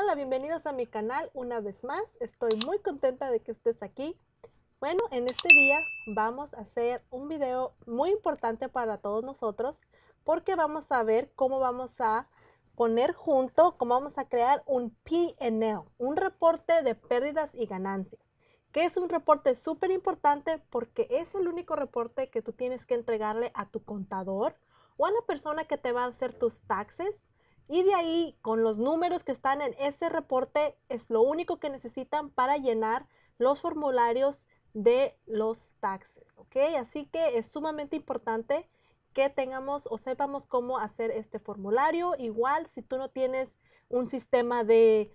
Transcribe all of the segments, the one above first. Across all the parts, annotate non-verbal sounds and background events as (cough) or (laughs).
Hola, bienvenidos a mi canal una vez más. Estoy muy contenta de que estés aquí. Bueno, en este día vamos a hacer un video muy importante para todos nosotros porque vamos a ver cómo vamos a poner junto, cómo vamos a crear un P&L, un reporte de pérdidas y ganancias, que es un reporte súper importante porque es el único reporte que tú tienes que entregarle a tu contador o a la persona que te va a hacer tus taxes y de ahí, con los números que están en ese reporte, es lo único que necesitan para llenar los formularios de los taxes, Así que es sumamente importante que tengamos o sepamos cómo hacer este formulario. Igual, si tú no tienes un sistema de,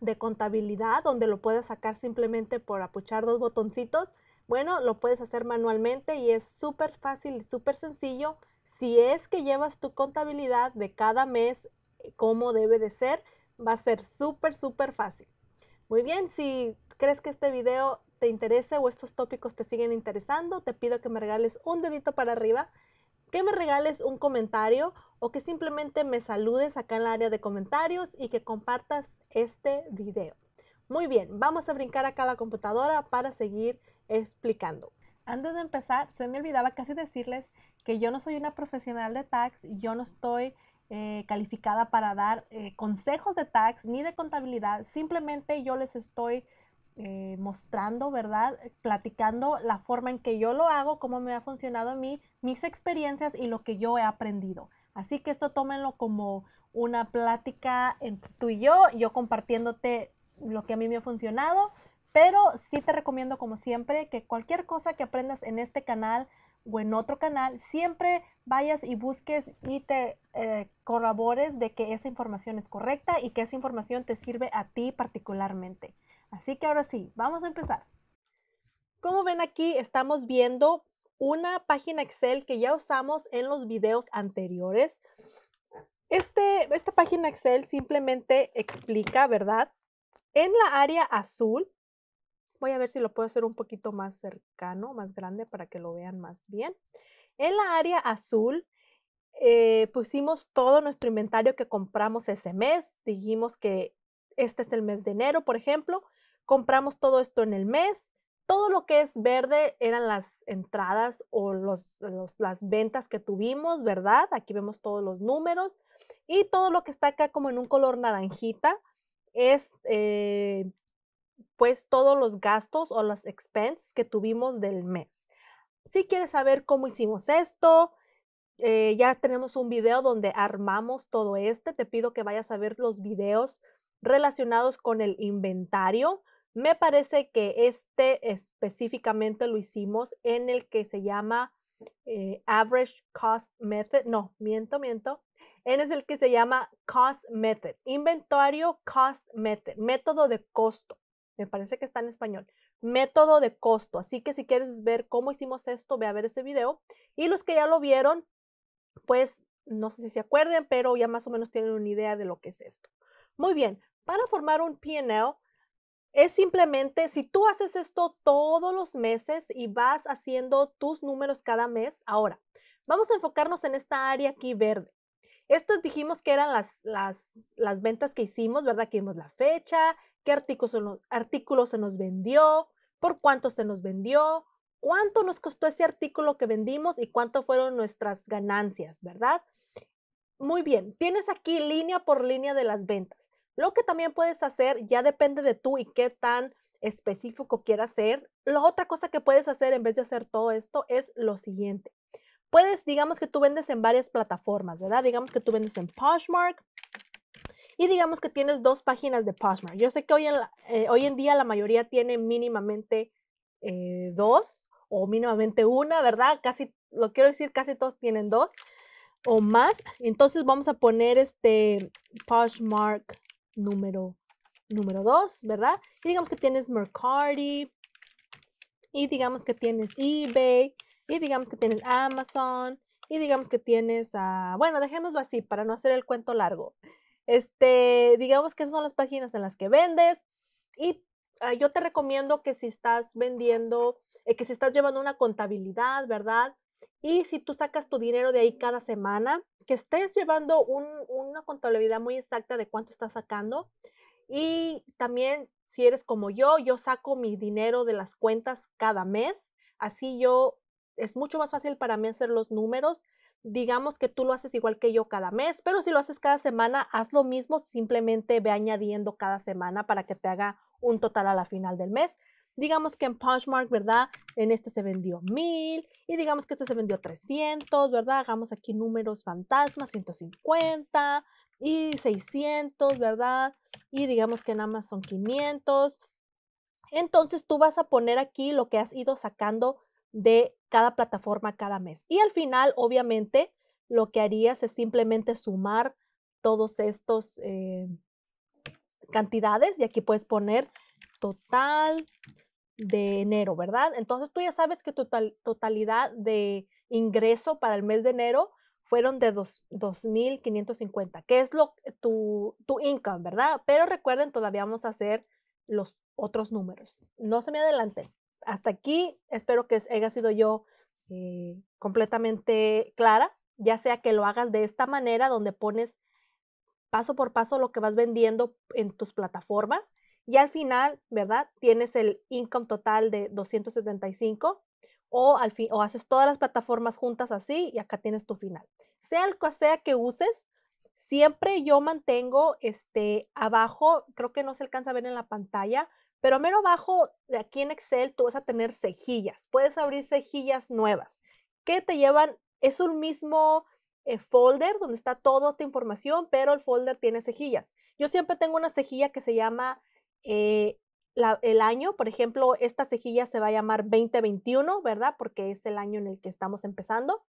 de contabilidad donde lo puedes sacar simplemente por apuchar dos botoncitos, bueno, lo puedes hacer manualmente y es súper fácil y súper sencillo si es que llevas tu contabilidad de cada mes eh, como debe de ser, va a ser súper, súper fácil. Muy bien, si crees que este video te interese o estos tópicos te siguen interesando, te pido que me regales un dedito para arriba, que me regales un comentario o que simplemente me saludes acá en el área de comentarios y que compartas este video. Muy bien, vamos a brincar acá a la computadora para seguir explicando. Antes de empezar, se me olvidaba casi decirles que yo no soy una profesional de tax, yo no estoy eh, calificada para dar eh, consejos de tax ni de contabilidad, simplemente yo les estoy eh, mostrando, ¿verdad? Platicando la forma en que yo lo hago, cómo me ha funcionado a mí, mis experiencias y lo que yo he aprendido. Así que esto tómenlo como una plática entre tú y yo, yo compartiéndote lo que a mí me ha funcionado, pero sí te recomiendo como siempre que cualquier cosa que aprendas en este canal, o en otro canal, siempre vayas y busques y te eh, corrobores de que esa información es correcta y que esa información te sirve a ti particularmente. Así que ahora sí, vamos a empezar. Como ven aquí, estamos viendo una página Excel que ya usamos en los videos anteriores. Este, esta página Excel simplemente explica, ¿verdad? En la área azul Voy a ver si lo puedo hacer un poquito más cercano, más grande para que lo vean más bien. En la área azul eh, pusimos todo nuestro inventario que compramos ese mes. Dijimos que este es el mes de enero, por ejemplo. Compramos todo esto en el mes. Todo lo que es verde eran las entradas o las ventas que tuvimos, ¿verdad? Aquí vemos todos los números. Y todo lo que está acá como en un color naranjita es eh, pues todos los gastos o las expenses que tuvimos del mes. Si quieres saber cómo hicimos esto, eh, ya tenemos un video donde armamos todo este. Te pido que vayas a ver los videos relacionados con el inventario. Me parece que este específicamente lo hicimos en el que se llama eh, Average Cost Method. No, miento, miento. En es el que se llama Cost Method. Inventario Cost Method. Método de costo me parece que está en español, método de costo. Así que si quieres ver cómo hicimos esto, ve a ver ese video. Y los que ya lo vieron, pues no sé si se acuerden, pero ya más o menos tienen una idea de lo que es esto. Muy bien, para formar un PL es simplemente, si tú haces esto todos los meses y vas haciendo tus números cada mes, ahora, vamos a enfocarnos en esta área aquí verde. Esto dijimos que eran las, ventas que hicimos, ¿verdad? Que vimos la fecha, qué artículo se nos, se nos vendió, por cuánto se nos vendió, cuánto nos costó ese artículo que vendimos y cuánto fueron nuestras ganancias, ¿verdad? Muy bien, tienes aquí línea por línea de las ventas. Lo que también puedes hacer ya depende de tú y qué tan específico quieras ser. La otra cosa que puedes hacer en vez de hacer todo esto es lo siguiente. Puedes, digamos que tú vendes en varias plataformas, ¿verdad? Digamos que tú vendes en Poshmark, y digamos que tienes dos páginas de Poshmark. Yo sé que hoy en, eh, hoy en día la mayoría tiene mínimamente eh, dos o mínimamente una, ¿verdad? Casi, lo quiero decir, casi todos tienen dos o más. Entonces vamos a poner este Poshmark número número ¿verdad? Y digamos que tienes Mercari, y digamos que tienes eBay, y digamos que tienes Amazon, y digamos que tienes, a ah, bueno, dejémoslo así para no hacer el cuento largo. Este, digamos que esas son las páginas en las que vendes. Y ah, yo te recomiendo que si estás vendiendo, eh, que si estás llevando una contabilidad, ¿verdad? Y si tú sacas tu dinero de ahí cada semana, que estés llevando una contabilidad muy exacta de cuánto estás sacando. Y también, si eres como yo, yo saco mi dinero de las cuentas cada mes. Así yo, es mucho más fácil para mí hacer los números digamos que tú lo haces igual que yo cada mes, pero si lo haces cada semana, haz lo mismo, simplemente ve añadiendo cada semana para que te haga un total a la final del mes. Digamos que en Punchmark ¿verdad? En este se vendió 1000 y digamos que este se vendió 300, ¿verdad? Hagamos aquí números fantasmas, 150 y 600, ¿verdad? Y digamos que nada más son 500. Entonces tú vas a poner aquí lo que has ido sacando de cada plataforma cada mes. Y al final, obviamente, lo que harías es simplemente sumar todos estos eh, cantidades y aquí puedes poner total de enero, ¿verdad? Entonces tú ya sabes que tu totalidad de ingreso para el mes de enero fueron de 2.550, que es lo, tu, tu income, ¿verdad? Pero recuerden, todavía vamos a hacer los otros números. No se me adelante hasta aquí espero que haya sido yo eh, completamente clara, ya sea que lo hagas de esta manera donde pones paso por paso lo que vas vendiendo en tus plataformas y al final, ¿verdad? Tienes el income total de 275 o, al fin, o haces todas las plataformas juntas así y acá tienes tu final. Sea el que sea que uses, siempre yo mantengo este abajo, creo que no se alcanza a ver en la pantalla, pero mero abajo de aquí en Excel tú vas a tener cejillas. Puedes abrir cejillas nuevas que te llevan, es un mismo eh, folder donde está toda tu información, pero el folder tiene cejillas. Yo siempre tengo una cejilla que se llama eh, el año, por ejemplo, esta cejilla se va a llamar 2021, ¿verdad? Porque es el año en el que estamos empezando.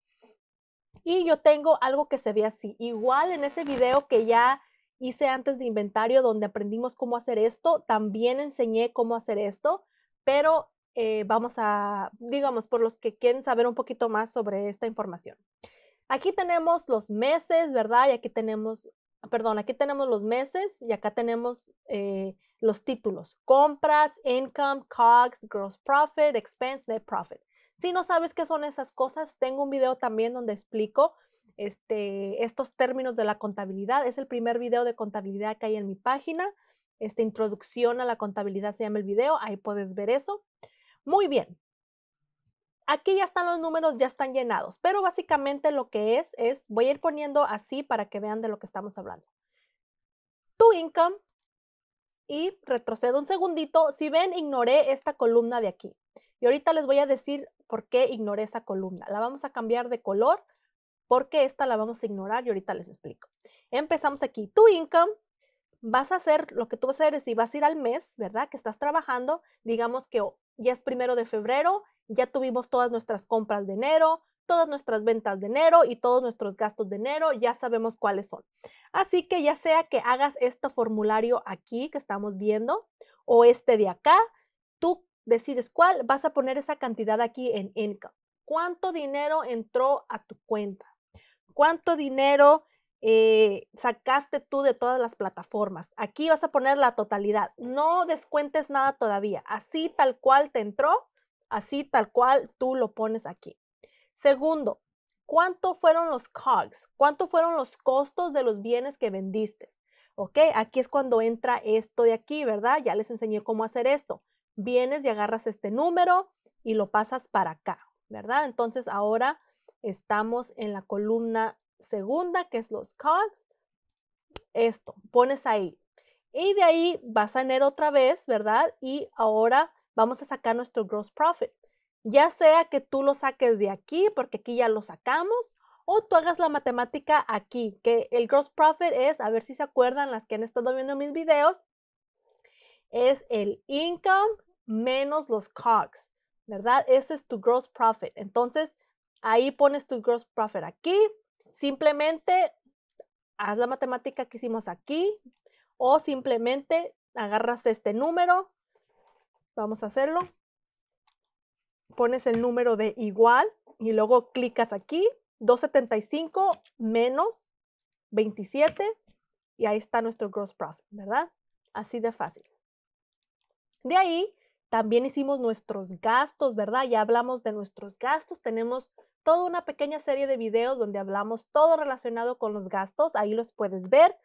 Y yo tengo algo que se ve así, igual en ese video que ya hice antes de inventario donde aprendimos cómo hacer esto, también enseñé cómo hacer esto, pero eh, vamos a, digamos, por los que quieren saber un poquito más sobre esta información. Aquí tenemos los meses, ¿verdad? Y aquí tenemos, perdón, aquí tenemos los meses y acá tenemos eh, los títulos. Compras, income, COGS, gross profit, expense, net profit. Si no sabes qué son esas cosas, tengo un video también donde explico este, estos términos de la contabilidad. Es el primer video de contabilidad que hay en mi página. Esta introducción a la contabilidad se llama el video. Ahí puedes ver eso. Muy bien. Aquí ya están los números, ya están llenados, pero básicamente lo que es es, voy a ir poniendo así para que vean de lo que estamos hablando. Tu income y retrocedo un segundito. Si ven, ignoré esta columna de aquí. Y ahorita les voy a decir por qué ignoré esa columna. La vamos a cambiar de color porque esta la vamos a ignorar y ahorita les explico. Empezamos aquí. Tu income, vas a hacer lo que tú vas a hacer es si vas a ir al mes, ¿verdad? Que estás trabajando, digamos que oh, ya es primero de febrero, ya tuvimos todas nuestras compras de enero, todas nuestras ventas de enero y todos nuestros gastos de enero, ya sabemos cuáles son. Así que ya sea que hagas este formulario aquí que estamos viendo o este de acá, tú decides cuál, vas a poner esa cantidad aquí en income. ¿Cuánto dinero entró a tu cuenta? cuánto dinero eh, sacaste tú de todas las plataformas. Aquí vas a poner la totalidad. No descuentes nada todavía. Así tal cual te entró, así tal cual tú lo pones aquí. Segundo, ¿cuánto fueron los COGS? ¿Cuánto fueron los costos de los bienes que vendiste? ¿Ok? Aquí es cuando entra esto de aquí, ¿verdad? Ya les enseñé cómo hacer esto. Vienes y agarras este número y lo pasas para acá, ¿verdad? Entonces ahora Estamos en la columna segunda, que es los COGS. Esto, pones ahí. Y de ahí vas a tener otra vez, ¿verdad? Y ahora vamos a sacar nuestro gross profit. Ya sea que tú lo saques de aquí, porque aquí ya lo sacamos, o tú hagas la matemática aquí, que el gross profit es, a ver si se acuerdan las que han estado viendo mis videos, es el income menos los COGS, ¿verdad? Ese es tu gross profit. Entonces, Ahí pones tu gross profit aquí. Simplemente haz la matemática que hicimos aquí o simplemente agarras este número. Vamos a hacerlo. Pones el número de igual y luego clicas aquí. 275 menos 27 y ahí está nuestro gross profit, ¿verdad? Así de fácil. De ahí también hicimos nuestros gastos, ¿verdad? Ya hablamos de nuestros gastos. Tenemos toda una pequeña serie de videos donde hablamos todo relacionado con los gastos. Ahí los puedes ver.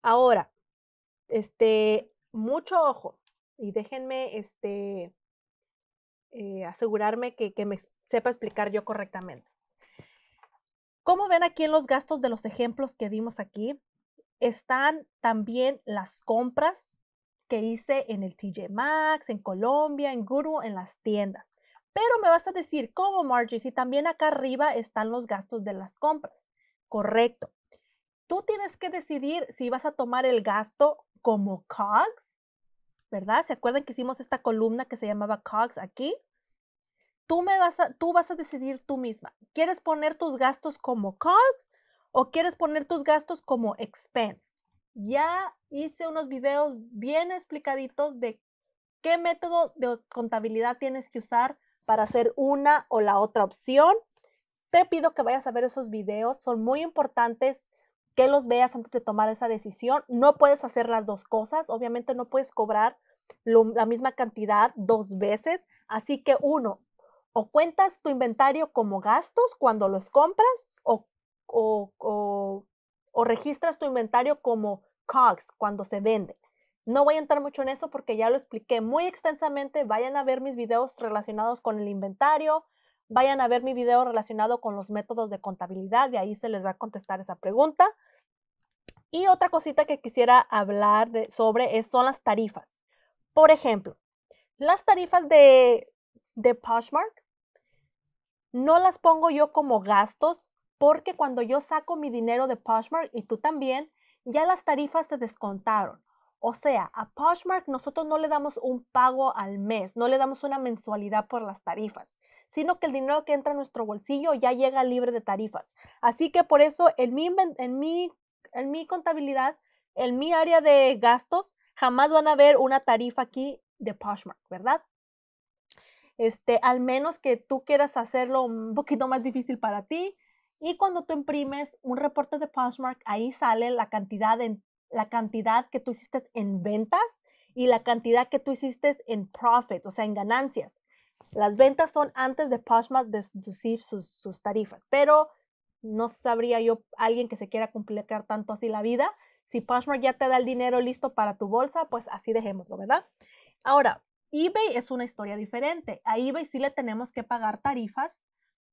Ahora, este, mucho ojo y déjenme este, eh, asegurarme que, que me sepa explicar yo correctamente. Como ven aquí en los gastos de los ejemplos que dimos aquí, están también las compras, que hice en el TJ Maxx, en Colombia, en Guru, en las tiendas. Pero me vas a decir, ¿cómo Margie? Si también acá arriba están los gastos de las compras. Correcto. Tú tienes que decidir si vas a tomar el gasto como COGS, ¿verdad? ¿Se acuerdan que hicimos esta columna que se llamaba COGS aquí? Tú, me vas a, tú vas a decidir tú misma. ¿Quieres poner tus gastos como COGS o quieres poner tus gastos como expense? ya hice unos videos bien explicaditos de qué método de contabilidad tienes que usar para hacer una o la otra opción. Te pido que vayas a ver esos videos, son muy importantes que los veas antes de tomar esa decisión. No puedes hacer las dos cosas, obviamente no puedes cobrar la misma cantidad dos veces, así que uno, o cuentas tu inventario como gastos cuando los compras o o registras tu inventario como COGS cuando se vende. No voy a entrar mucho en eso porque ya lo expliqué muy extensamente. Vayan a ver mis videos relacionados con el inventario, vayan a ver mi video relacionado con los métodos de contabilidad y ahí se les va a contestar esa pregunta. Y otra cosita que quisiera hablar de, sobre son las tarifas. Por ejemplo, las tarifas de, de Poshmark no las pongo yo como gastos, porque cuando yo saco mi dinero de Poshmark y tú también, ya las tarifas te descontaron. O sea, a Poshmark nosotros no le damos un pago al mes, no le damos una mensualidad por las tarifas, sino que el dinero que entra en nuestro bolsillo ya llega libre de tarifas. Así que por eso en mi, contabilidad, en mi área de gastos, jamás van a ver una tarifa aquí de Poshmark, ¿verdad? Este, al menos que tú quieras hacerlo un poquito más difícil para ti y cuando tú imprimes un reporte de Poshmark, ahí sale la cantidad, en, la cantidad que tú hiciste en ventas y la cantidad que tú hiciste en profit, o sea, en ganancias. Las ventas son antes de Poshmark deducir sus, sus tarifas, pero no sabría yo alguien que se quiera complicar tanto así la vida. Si Poshmark ya te da el dinero listo para tu bolsa, pues así dejémoslo, ¿verdad? Ahora, eBay es una historia diferente. A eBay sí le tenemos que pagar tarifas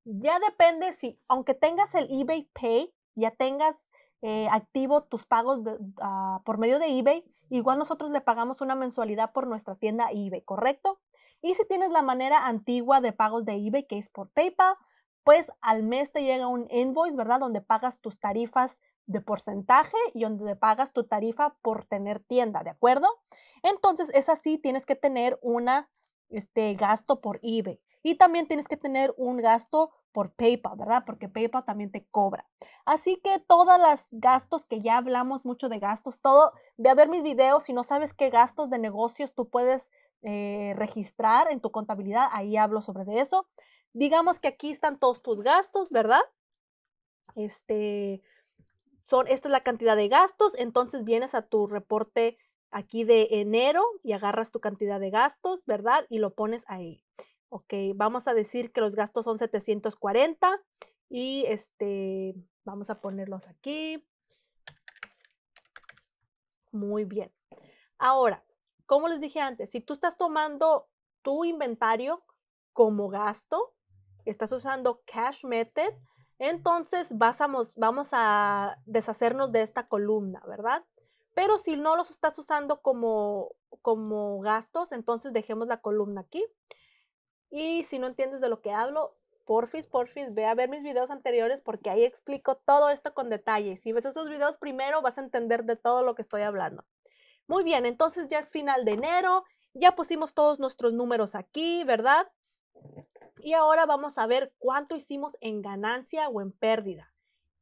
ya depende si, aunque tengas el eBay Pay, ya tengas eh, activo tus pagos ah, por medio de eBay, igual nosotros le pagamos una mensualidad por nuestra tienda eBay, ¿correcto? Y si tienes la manera antigua de pagos de eBay, que es por PayPal, pues al mes te llega un invoice, ¿verdad? Donde pagas tus tarifas de porcentaje y donde pagas tu tarifa por tener tienda, ¿de acuerdo? Entonces, es así, tienes que tener una este gasto por eBay. Y también tienes que tener un gasto por PayPal, ¿verdad? Porque PayPal también te cobra. Así que todas las gastos que ya hablamos mucho de gastos, todo, ve a ver mis videos, si no sabes qué gastos de negocios tú puedes eh, registrar en tu contabilidad, ahí hablo sobre de eso. Digamos que aquí están todos tus gastos, ¿verdad? Este, son, esta es la cantidad de gastos, entonces vienes a tu reporte aquí de enero y agarras tu cantidad de gastos, ¿verdad? Y lo pones ahí. Ok, vamos a decir que los gastos son 740 y este, vamos a ponerlos aquí. Muy bien. Ahora, como les dije antes, si tú estás tomando tu inventario como gasto, estás usando cash method, entonces vamos a deshacernos de esta columna, ¿verdad? Pero si no los estás usando como gastos, entonces dejemos la columna aquí y si no entiendes de lo que hablo, porfis, porfis, ve a ver mis videos anteriores porque ahí explico todo esto con detalle. Si ves esos videos primero vas a entender de todo lo que estoy hablando. Muy bien, entonces ya es final de enero, ya pusimos todos nuestros números aquí, ¿verdad? Y ahora vamos a ver cuánto hicimos en ganancia o en pérdida.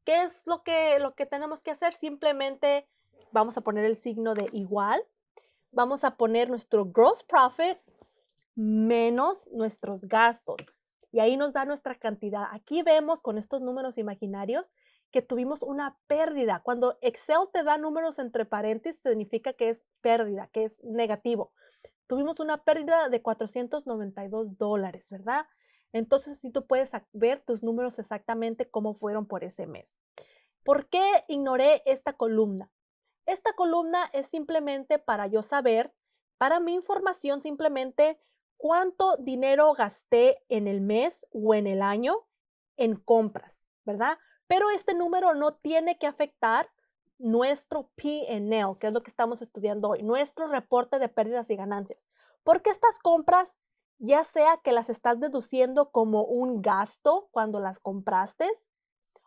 ¿Qué es lo que, lo que tenemos que hacer? Simplemente vamos a poner el signo de igual, vamos a poner nuestro gross profit menos nuestros gastos. Y ahí nos da nuestra cantidad. Aquí vemos con estos números imaginarios que tuvimos una pérdida. Cuando Excel te da números entre paréntesis, significa que es pérdida, que es negativo. Tuvimos una pérdida de 492 dólares, ¿verdad? Entonces, si tú puedes ver tus números exactamente cómo fueron por ese mes. ¿Por qué ignoré esta columna? Esta columna es simplemente para yo saber, para mi información, simplemente cuánto dinero gasté en el mes o en el año en compras, ¿verdad? Pero este número no tiene que afectar nuestro P&L, que es lo que estamos estudiando hoy, nuestro reporte de pérdidas y ganancias. Porque estas compras, ya sea que las estás deduciendo como un gasto cuando las compraste,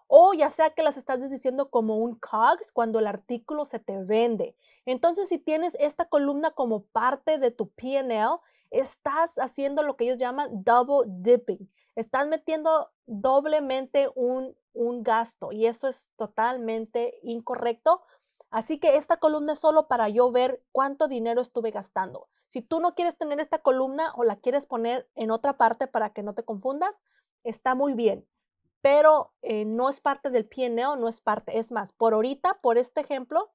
o ya sea que las estás deduciendo como un COGS cuando el artículo se te vende. Entonces, si tienes esta columna como parte de tu P&L, estás haciendo lo que ellos llaman double dipping. Estás metiendo doblemente un, un gasto y eso es totalmente incorrecto. Así que esta columna es solo para yo ver cuánto dinero estuve gastando. Si tú no quieres tener esta columna o la quieres poner en otra parte para que no te confundas, está muy bien, pero eh, no es parte del PNO, no es parte. Es más, por ahorita, por este ejemplo,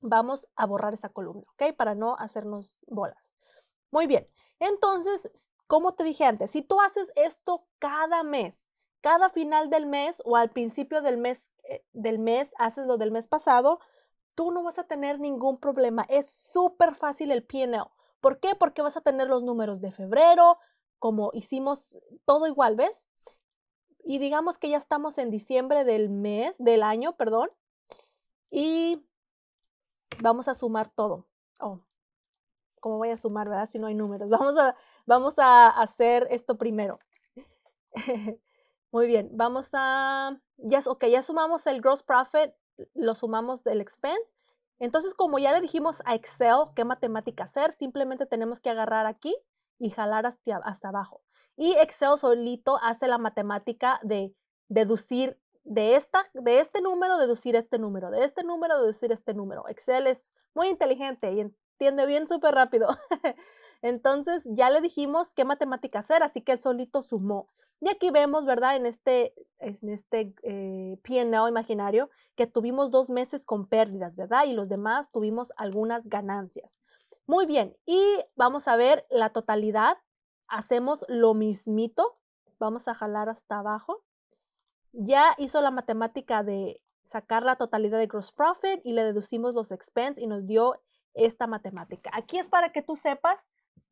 vamos a borrar esa columna, ¿ok? Para no hacernos bolas. Muy bien, entonces, como te dije antes, si tú haces esto cada mes, cada final del mes o al principio del mes, eh, del mes, haces lo del mes pasado, tú no vas a tener ningún problema. Es súper fácil el P&L. ¿Por qué? Porque vas a tener los números de febrero, como hicimos eh, todo igual, ¿ves? Y digamos que ya estamos en diciembre del mes, del año, perdón. Y vamos a sumar todo. Oh, ¿cómo voy a sumar, verdad? Si no hay números. (laughs) Vamos a, vamos a hacer esto primero. (laughs) Muy bien, vamos a, ya, ok, ya sumamos el gross profit, lo sumamos del expense. Entonces, como ya le dijimos a Excel qué matemática hacer, simplemente tenemos que agarrar aquí y jalar hasta, hasta abajo. Y Excel solito hace la matemática de deducir de, esta, de este número, deducir este número, de este número, deducir este número. Excel es muy inteligente y tiende bien súper rápido. (laughs) Entonces ya le dijimos qué matemática hacer, así que él solito sumó. Y aquí vemos, ¿verdad? En este, en este eh, imaginario que tuvimos dos meses con pérdidas, ¿verdad? Y los demás tuvimos algunas ganancias. Muy bien, y vamos a ver la totalidad. Hacemos lo mismito. Vamos a jalar hasta abajo. Ya hizo la matemática de sacar la totalidad de gross profit y le deducimos los expense y nos dio esta matemática. Aquí es para que tú sepas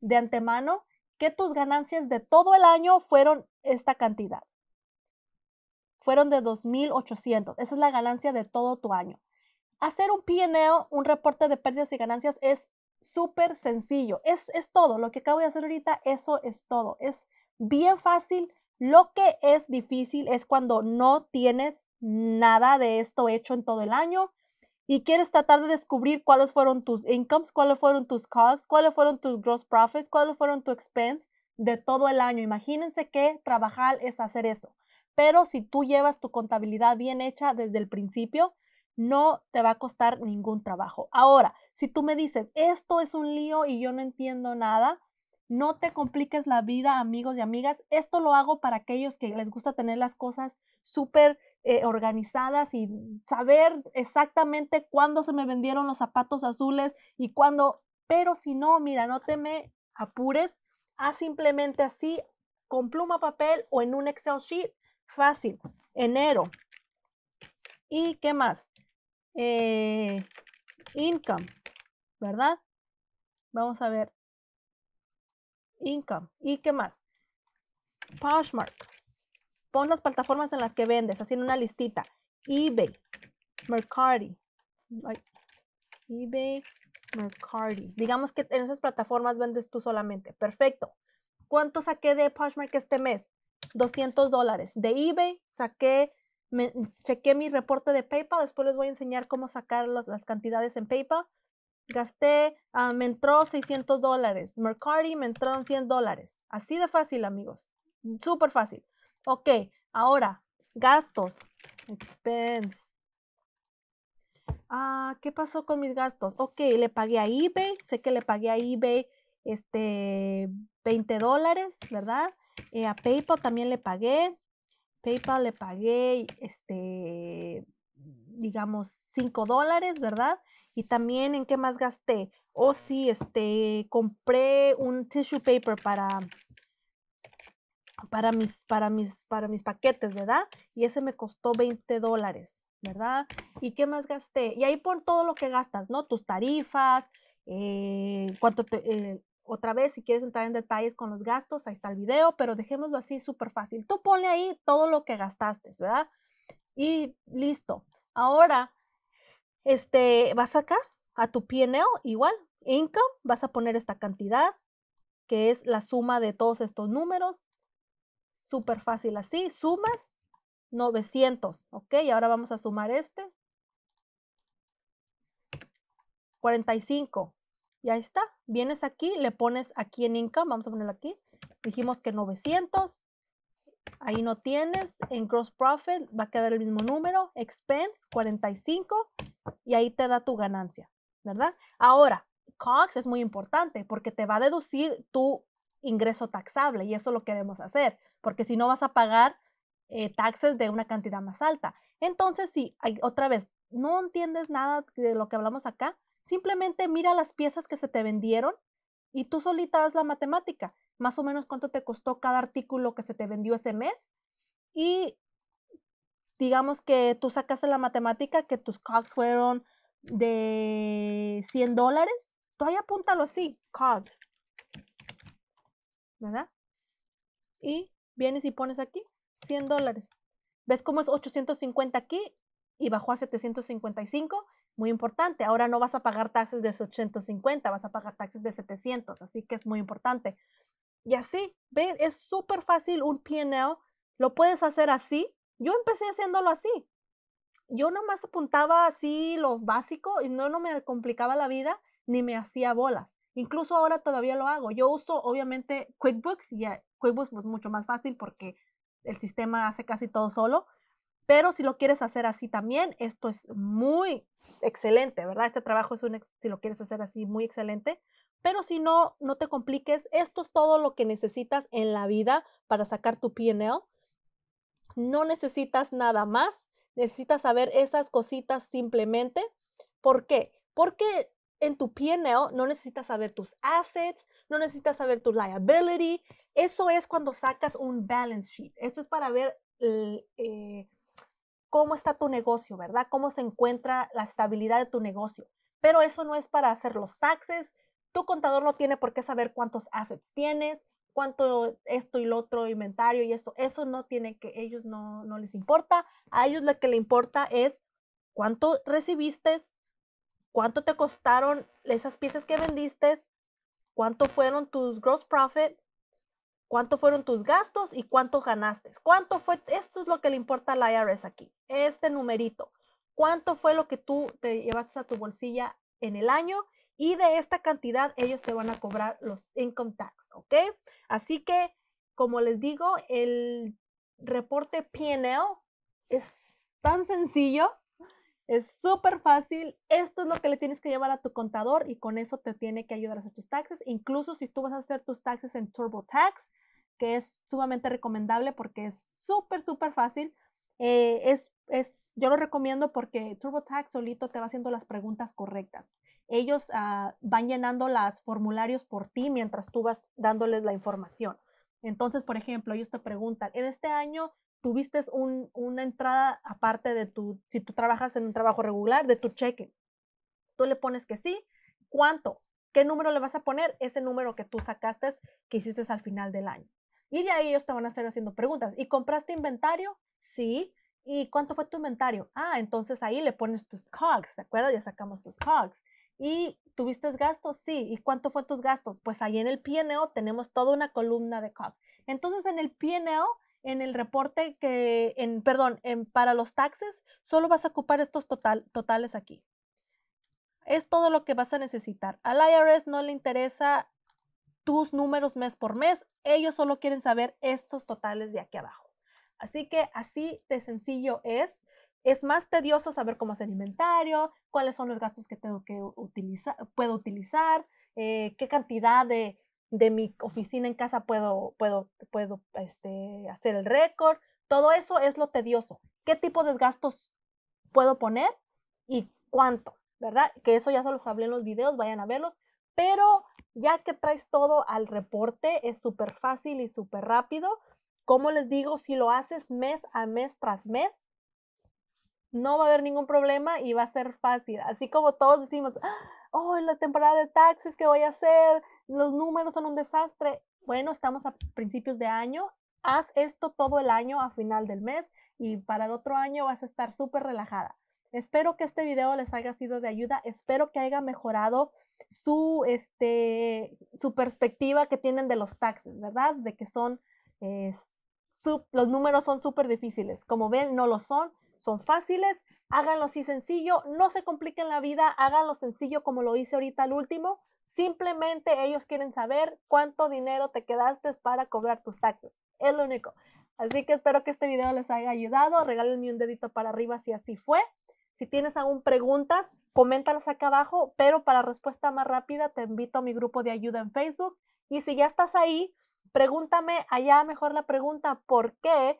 de antemano que tus ganancias de todo el año fueron esta cantidad. Fueron de 2.800. Esa es la ganancia de todo tu año. Hacer un P&L, un reporte de pérdidas y ganancias, es súper sencillo. Es, es todo. Lo que acabo de hacer ahorita, eso es todo. Es bien fácil. Lo que es difícil es cuando no tienes nada de esto hecho en todo el año y quieres tratar de descubrir cuáles fueron tus incomes, cuáles fueron tus costs, cuáles fueron tus gross profits, cuáles fueron tus expenses de todo el año. Imagínense que trabajar es hacer eso. Pero si tú llevas tu contabilidad bien hecha desde el principio, no te va a costar ningún trabajo. Ahora, si tú me dices, esto es un lío y yo no entiendo nada, no te compliques la vida, amigos y amigas. Esto lo hago para aquellos que les gusta tener las cosas súper eh, organizadas y saber exactamente cuándo se me vendieron los zapatos azules y cuándo, pero si no, mira, no te me apures, haz simplemente así con pluma, papel o en un Excel sheet, fácil, enero. ¿Y qué más? Eh, income, ¿verdad? Vamos a ver. Income. ¿Y qué más? Poshmark. Pon las plataformas en las que vendes, haciendo una listita. eBay, Mercari, eBay, Mercari. Digamos que en esas plataformas vendes tú solamente. Perfecto. ¿Cuánto saqué de Poshmark este mes? 200 dólares. De eBay saqué, me, chequé mi reporte de PayPal. Después les voy a enseñar cómo sacar las cantidades en PayPal. Gasté, ah, me entró 600 dólares. Mercari me entraron 100 dólares. Así de fácil, amigos. Súper fácil. Ok, ahora, gastos. Expense. Ah, ¿qué pasó con mis gastos? Ok, le pagué a eBay, sé que le pagué a eBay este 20 dólares, ¿verdad? Eh, a PayPal también le pagué. PayPal le pagué, este, digamos, 5 dólares, ¿verdad? Y también en qué más gasté. O oh, sí, este, compré un tissue paper para para mis, para mis, para mis paquetes, ¿verdad? Y ese me costó 20 dólares, ¿verdad? ¿Y qué más gasté? Y ahí por todo lo que gastas, ¿no? Tus tarifas, eh, cuánto te, eh, otra vez, si quieres entrar en detalles con los gastos, ahí está el video, pero dejémoslo así súper fácil. Tú ponle ahí todo lo que gastaste, ¿verdad? Y listo. Ahora, este, vas acá a tu pno igual, income, vas a poner esta cantidad, que es la suma de todos estos números, Súper fácil así. Sumas 900, ¿ok? Y ahora vamos a sumar este. 45. Ya está. Vienes aquí, le pones aquí en income, vamos a ponerlo aquí. Dijimos que 900. Ahí no tienes. En gross profit va a quedar el mismo número. Expense, 45. Y ahí te da tu ganancia, ¿verdad? Ahora, Cox es muy importante porque te va a deducir tu ingreso taxable y eso lo queremos hacer porque si no vas a pagar eh, taxes de una cantidad más alta. Entonces, si hay, otra vez no entiendes nada de lo que hablamos acá, simplemente mira las piezas que se te vendieron y tú solita haz la matemática, más o menos cuánto te costó cada artículo que se te vendió ese mes y digamos que tú sacaste la matemática que tus COGS fueron de 100 dólares, Tú ahí apúntalo así, COGS, ¿verdad? Y vienes y pones aquí 100 dólares. ¿Ves cómo es 850 aquí y bajó a 755? Muy importante. Ahora no vas a pagar taxes de 850, vas a pagar taxes de 700, así que es muy importante. Y así, ¿ves? es súper fácil un P&L. Lo puedes hacer así. Yo empecé haciéndolo así. Yo nomás apuntaba así lo básico y no, no me complicaba la vida ni me hacía bolas. Incluso ahora todavía lo hago. Yo uso obviamente QuickBooks y QuickBooks es pues, mucho más fácil porque el sistema hace casi todo solo. Pero si lo quieres hacer así también, esto es muy excelente, ¿verdad? Este trabajo es un, si lo quieres hacer así, muy excelente. Pero si no, no te compliques. Esto es todo lo que necesitas en la vida para sacar tu P&L. No necesitas nada más. Necesitas saber esas cositas simplemente. ¿Por qué? Porque en tu P&L no necesitas saber tus assets, no necesitas saber tu liability. Eso es cuando sacas un balance sheet. Eso es para ver eh, cómo está tu negocio, ¿verdad? Cómo se encuentra la estabilidad de tu negocio. Pero eso no es para hacer los taxes. Tu contador no tiene por qué saber cuántos assets tienes, cuánto esto y lo otro, inventario y eso. Eso no tiene que, ellos no, no les importa. A ellos lo que le importa es cuánto recibiste, cuánto te costaron esas piezas que vendiste, cuánto fueron tus gross profit, cuánto fueron tus gastos y cuánto ganaste. ¿Cuánto fue? Esto es lo que le importa al IRS aquí, este numerito. ¿Cuánto fue lo que tú te llevaste a tu bolsilla en el año? Y de esta cantidad ellos te van a cobrar los income tax, ¿ok? Así que, como les digo, el reporte PL es tan sencillo es súper fácil. Esto es lo que le tienes que llevar a tu contador y con eso te tiene que ayudar a hacer tus taxes. Incluso si tú vas a hacer tus taxes en TurboTax, que es sumamente recomendable porque es súper, súper fácil. Eh, es, yo lo recomiendo porque TurboTax solito te va haciendo las preguntas correctas. Ellos ah, van llenando los formularios por ti mientras tú vas dándoles la información. Entonces, por ejemplo, ellos te preguntan, en este año tuviste una entrada aparte de tu, si tú trabajas en un trabajo regular, de tu cheque. Tú le pones que sí, ¿cuánto? ¿Qué número le vas a poner? Ese número que tú sacaste, que hiciste al final del año. Y de ahí ellos te van a estar haciendo preguntas. ¿Y compraste inventario? Sí. ¿Y cuánto fue tu inventario? Ah, entonces ahí le pones tus COGS, ¿te acuerdas? Ya sacamos tus COGS. ¿Y tuviste gastos? Sí. ¿Y cuánto fue tus gastos? Pues ahí en el PNO tenemos toda una columna de COGS. Entonces en el PNO en el reporte que, en, perdón, en, para los taxes, solo vas a ocupar estos totales aquí. Es todo lo que vas a necesitar. Al IRS no le interesa tus números mes por mes, ellos solo quieren saber estos totales de aquí abajo. Así que así de sencillo es. Es más tedioso saber cómo hacer inventario, cuáles son los gastos que tengo que utilizar, puedo utilizar, eh, qué cantidad de, de mi oficina en casa puedo, puedo, puedo este, hacer el récord. Todo eso es lo tedioso. ¿Qué tipo de gastos puedo poner y cuánto? ¿Verdad? Que eso ya se los hablé en los videos, vayan a verlos. Pero ya que traes todo al reporte, es súper fácil y súper rápido. Como les digo, si lo haces mes a mes tras mes, no va a haber ningún problema y va a ser fácil. Así como todos decimos, oh, la temporada de taxis, ¿qué voy a hacer? Los números son un desastre. Bueno, estamos a principios de año, haz esto todo el año a final del mes y para el otro año vas a estar súper relajada. Espero que este video les haya sido de ayuda, espero que haya mejorado su, este, perspectiva que tienen de los taxis, ¿verdad? De que son, eh, los números son súper difíciles. Como ven, no lo son son fáciles, háganlo así sencillo, no se compliquen la vida, háganlo sencillo como lo hice ahorita al último. Simplemente ellos quieren saber cuánto dinero te quedaste para cobrar tus taxes. Es lo único. Así que espero que este video les haya ayudado. Regálenme un dedito para arriba si así fue. Si tienes aún preguntas, coméntalas acá abajo, pero para respuesta más rápida te invito a mi grupo de ayuda en Facebook. Y si ya estás ahí, pregúntame allá mejor la pregunta por qué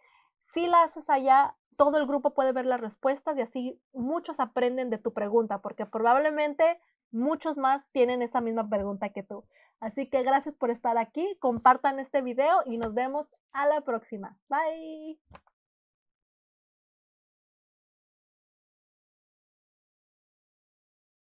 si la haces allá todo el grupo puede ver las respuestas y así muchos aprenden de tu pregunta, porque probablemente muchos más tienen esa misma pregunta que tú. Así que gracias por estar aquí, compartan este video y nos vemos a la próxima. Bye.